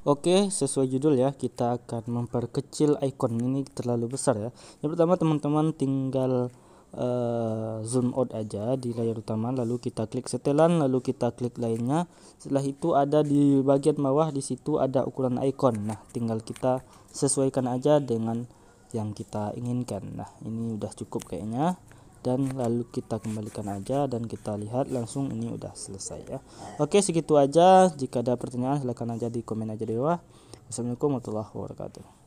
Oke, sesuai judul ya, kita akan memperkecil icon ini terlalu besar ya. Yang pertama teman-teman tinggal uh, zoom out aja di layar utama, lalu kita klik setelan, lalu kita klik lainnya. Setelah itu ada di bagian bawah di situ ada ukuran icon. Nah, tinggal kita sesuaikan aja dengan yang kita inginkan. Nah, ini udah cukup kayaknya dan lalu kita kembalikan aja dan kita lihat langsung ini udah selesai ya oke segitu aja jika ada pertanyaan silahkan aja di komen aja di bawah wassalamualaikum warahmatullahi wabarakatuh